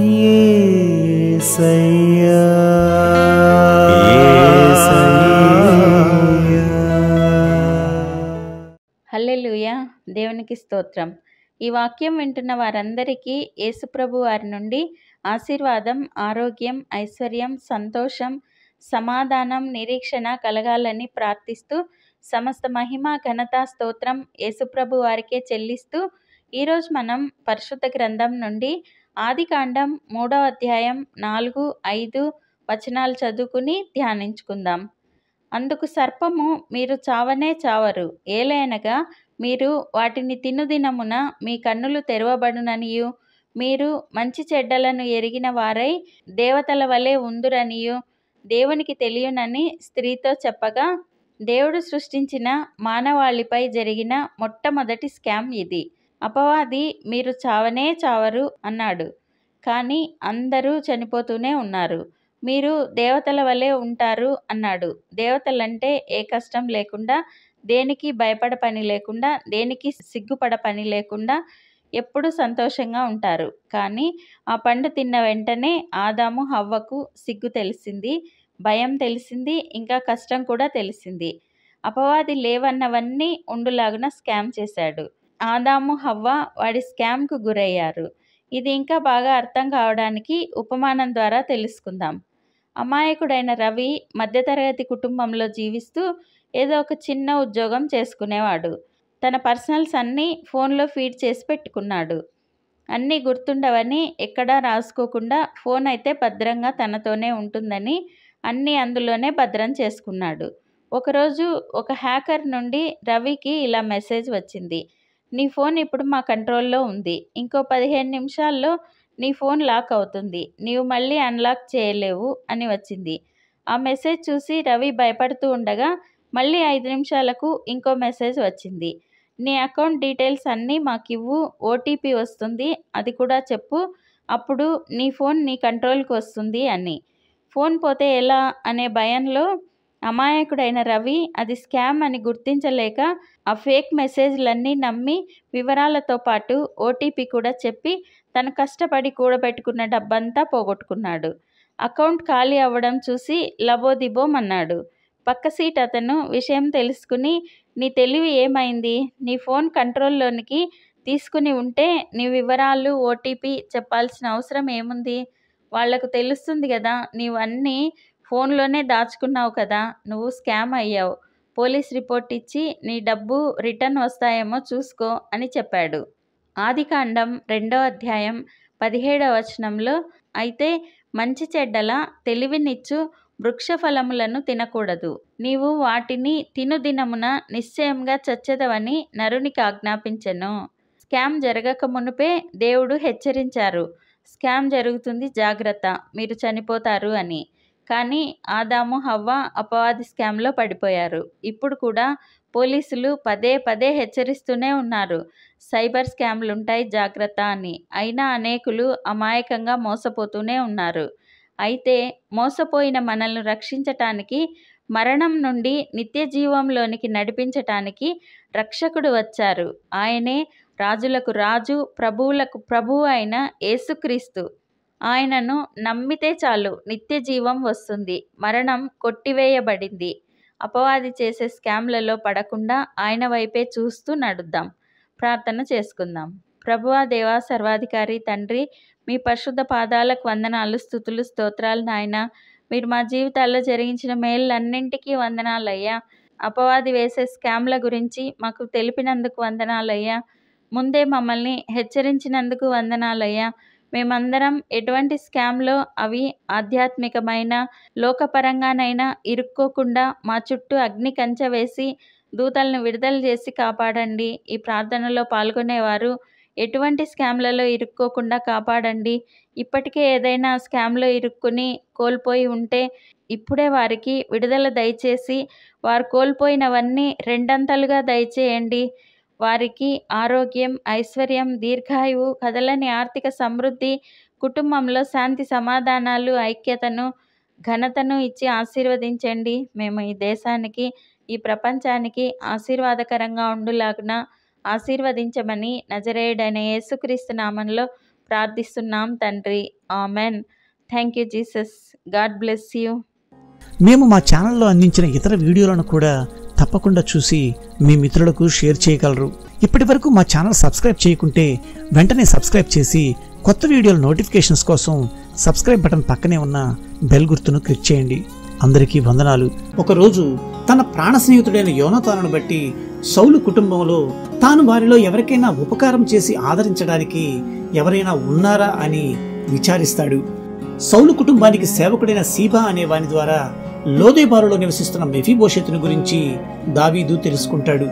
ఏసయ్యా దేవునికి స్తోత్రం ఈ వాక్యం వింటున్న వారందరికీ యేసుప్రభు వారి నుండి ఆశీర్వాదం ఆరోగ్యం ఐశ్వర్యం సంతోషం సమాధానం నిరీక్షణ కలగాలని ప్రార్థిస్తూ సమస్త మహిమ ఘనత స్తోత్రం యేసుప్రభు వారికే చెల్లిస్తూ ఈరోజు మనం పరిశుద్ధ గ్రంథం నుండి ఆదికాండం మూడవ అధ్యాయం నాలుగు ఐదు వచనాలు చదువుకుని ధ్యానించుకుందాం అందుకు సర్పము మీరు చావనే చావరు ఏలైనగా మీరు వాటిని తినుదినమున మీ కన్నులు తెరవబడుననియు మీరు మంచి చెడ్డలను ఎరిగిన వారై దేవతల వలె ఉందురనియు దేవునికి తెలియనని స్త్రీతో చెప్పగా దేవుడు సృష్టించిన మానవాళిపై జరిగిన మొట్టమొదటి స్కామ్ ఇది అపవాది మీరు చావనే చావరు అన్నాడు కానీ అందరూ చనిపోతూనే ఉన్నారు మీరు దేవతల వలె ఉంటారు అన్నాడు దేవతలంటే ఏ కష్టం లేకుండా దేనికి భయపడ పని లేకుండా దేనికి సిగ్గుపడ పని లేకుండా ఎప్పుడు సంతోషంగా ఉంటారు కానీ ఆ పండు తిన్న వెంటనే ఆదాము హవ్వకు సిగ్గు తెలిసింది భయం తెలిసింది ఇంకా కష్టం కూడా తెలిసింది అపవాది లేవన్నవన్నీ ఉండులాగున స్కామ్ చేశాడు ఆదాము హవ్వ వాడి స్కామ్కు గురయ్యారు ఇది ఇంకా బాగా అర్థం కావడానికి ఉపమానం ద్వారా తెలుసుకుందాం అమాయకుడైన రవి మధ్యతరగతి కుటుంబంలో జీవిస్తూ ఏదో ఒక చిన్న ఉద్యోగం చేసుకునేవాడు తన పర్సనల్స్ అన్నీ ఫోన్లో ఫీడ్ చేసి పెట్టుకున్నాడు అన్నీ గుర్తుండవని ఎక్కడా రాసుకోకుండా ఫోన్ అయితే భద్రంగా తనతోనే ఉంటుందని అన్నీ అందులోనే భద్రం చేసుకున్నాడు ఒకరోజు ఒక హ్యాకర్ నుండి రవికి ఇలా మెసేజ్ వచ్చింది నీ ఫోన్ ఇప్పుడు మా కంట్రోల్లో ఉంది ఇంకో పదిహేను నిమిషాల్లో నీ ఫోన్ లాక్ అవుతుంది నీవు మళ్ళీ అన్లాక్ చేయలేవు అని వచ్చింది ఆ మెసేజ్ చూసి రవి భయపడుతూ ఉండగా మళ్ళీ ఐదు నిమిషాలకు ఇంకో మెసేజ్ వచ్చింది నీ అకౌంట్ డీటెయిల్స్ అన్నీ మాకివ్వు ఓటీపీ వస్తుంది అది కూడా చెప్పు అప్పుడు నీ ఫోన్ నీ కంట్రోల్కి వస్తుంది అని ఫోన్ పోతే ఎలా అనే భయంలో అమాయకుడైన రవి అది స్కామ్ అని గుర్తించలేక ఆ ఫేక్ మెసేజ్లన్నీ నమ్మి వివరాలతో పాటు ఓటీపీ కూడా చెప్పి తను కష్టపడి కూడబెట్టుకున్న డబ్బంతా పోగొట్టుకున్నాడు అకౌంట్ ఖాళీ అవ్వడం చూసి లబోదిబోమన్నాడు పక్క సీట్ అతను విషయం తెలుసుకుని నీ తెలివి ఏమైంది నీ ఫోన్ కంట్రోల్లోనికి తీసుకుని ఉంటే నీ వివరాలు ఓటీపీ చెప్పాల్సిన అవసరం ఏముంది వాళ్లకు తెలుస్తుంది కదా నీవన్నీ ఫోన్లోనే దాచుకున్నావు కదా నువ్వు స్కామ్ అయ్యావు పోలీస్ రిపోర్ట్ ఇచ్చి నీ డబ్బు రిటర్న్ వస్తాయేమో చూసుకో అని చెప్పాడు ఆదికాండం రెండో అధ్యాయం పదిహేడవ వచనంలో అయితే మంచి చెడ్డల తెలివినిచ్చు వృక్ష ఫలములను తినకూడదు నీవు వాటిని తినుదినమున నిశ్చయంగా చచ్చదవని నరునికి ఆజ్ఞాపించను స్కామ్ జరగక మునుపే దేవుడు హెచ్చరించారు స్కామ్ జరుగుతుంది జాగ్రత్త మీరు చనిపోతారు అని కానీ ఆదాము హవ్వ అపవాది స్కామ్లో పడిపోయారు ఇప్పుడు కూడా పోలీసులు పదే పదే హెచ్చరిస్తూనే ఉన్నారు సైబర్ స్కామ్లు ఉంటాయి జాగ్రత్త అని అయినా అనేకులు అమాయకంగా మోసపోతూనే ఉన్నారు అయితే మోసపోయిన మనల్ని రక్షించటానికి మరణం నుండి నిత్య జీవంలోనికి నడిపించటానికి రక్షకుడు వచ్చారు ఆయనే రాజులకు రాజు ప్రభువులకు ప్రభువు అయిన యేసుక్రీస్తు ఆయనను నమ్మితే చాలు నిత్య జీవం వస్తుంది మరణం కొట్టివేయబడింది అపవాది చేసే స్కామ్లలో పడకుండా ఆయన వైపే చూస్తూ నడుద్దాం ప్రార్థన చేసుకుందాం ప్రభువా దేవా సర్వాధికారి తండ్రి మీ పరిశుద్ధ పాదాలకు వందనాలు స్థుతులు స్తోత్రాలు నాయన మీరు మా జీవితాల్లో జరిగించిన మేళ్ళన్నింటికీ వందనాలయ్యా అపవాది వేసే స్కామ్ల గురించి మాకు తెలిపినందుకు వందనాలయ్యా ముందే మమ్మల్ని హెచ్చరించినందుకు వందనాలయ్యా మేమందరం ఎటువంటి స్కామ్లో అవి ఆధ్యాత్మికమైన లోకపరంగానైనా ఇరుక్కోకుండా మా చుట్టూ అగ్ని కంచె వేసి దూతలను విడుదల చేసి కాపాడండి ఈ ప్రార్థనలో పాల్గొనేవారు ఎటువంటి స్కామ్లలో ఇరుక్కోకుండా కాపాడండి ఇప్పటికే ఏదైనా స్కామ్లో ఇరుక్కుని కోల్పోయి ఉంటే ఇప్పుడే వారికి విడుదల దయచేసి వారు కోల్పోయినవన్నీ రెండంతలుగా దయచేయండి వారికి ఆరోగ్యం ఐశ్వర్యం దీర్ఘాయువు కదలని ఆర్థిక సమృద్ధి కుటుంబంలో శాంతి సమాధానాలు ఐక్యతను ఘనతను ఇచ్చి ఆశీర్వదించండి మేము ఈ దేశానికి ఈ ప్రపంచానికి ఆశీర్వాదకరంగా ఉండులాగున ఆశీర్వదించమని నజరేయుడైన యేసుక్రీస్తు నామంలో ప్రార్థిస్తున్నాం తండ్రి amen thank you Jesus God bless you మేము మా ఛానల్లో అందించిన ఇతర వీడియోలను కూడా తప్పకుండా చూసి మీ మిత్రులకు షేర్ చేయగలరు ఇప్పటి వరకు మా ఛానల్ సబ్స్క్రైబ్ చేయకుంటే వెంటనే సబ్స్క్రైబ్ చేసి కొత్త వీడియోల నోటిఫికేషన్స్ కోసం సబ్స్క్రైబ్ బటన్ పక్కనే ఉన్న బెల్ గుర్తును క్లిక్ చేయండి అందరికీ వందనాలు ఒకరోజు తన ప్రాణ స్నేహితుడైన యోనతాను బట్టి సౌలు కుటుంబంలో తాను వారిలో ఎవరికైనా ఉపకారం చేసి ఆదరించడానికి ఎవరైనా ఉన్నారా అని విచారిస్తాడు సౌలు కుటుంబానికి సేవకుడైన సీబా అనే వాని ద్వారా లోదేబారులో నివసిస్తున్న మెఫీ భవిష్యత్తును గురించి దావీదు తెలుసుకుంటాడు